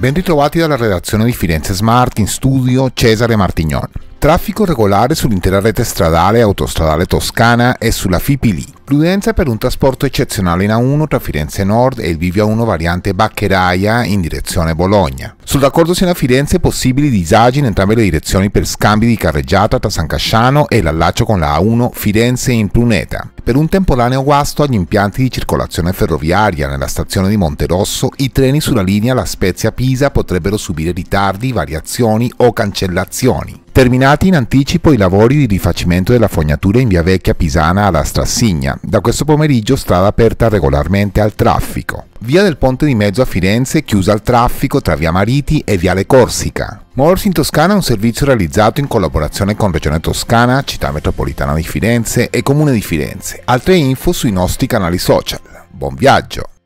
Ben ritrovati dalla redazione di Firenze Smart in studio Cesare Martignon. Traffico regolare sull'intera rete stradale e autostradale toscana e sulla Fipili. Prudenza per un trasporto eccezionale in A1 tra Firenze Nord e il Vivia A1 variante Baccheraia in direzione Bologna. Sul raccordo Siena Firenze possibili disagi in entrambe le direzioni per scambi di carreggiata tra San Casciano e l'allaccio con la A1 Firenze in Pruneta. Per un temporaneo guasto agli impianti di circolazione ferroviaria nella stazione di Monterosso, i treni sulla linea La Spezia-Pisa potrebbero subire ritardi, variazioni o cancellazioni. Terminati in anticipo i lavori di rifacimento della fognatura in via vecchia Pisana alla Strassigna, da questo pomeriggio strada aperta regolarmente al traffico. Via del Ponte di Mezzo a Firenze chiusa al traffico tra via Mariti e viale Corsica. Morsi in Toscana è un servizio realizzato in collaborazione con Regione Toscana, Città Metropolitana di Firenze e Comune di Firenze. Altre info sui nostri canali social. Buon viaggio!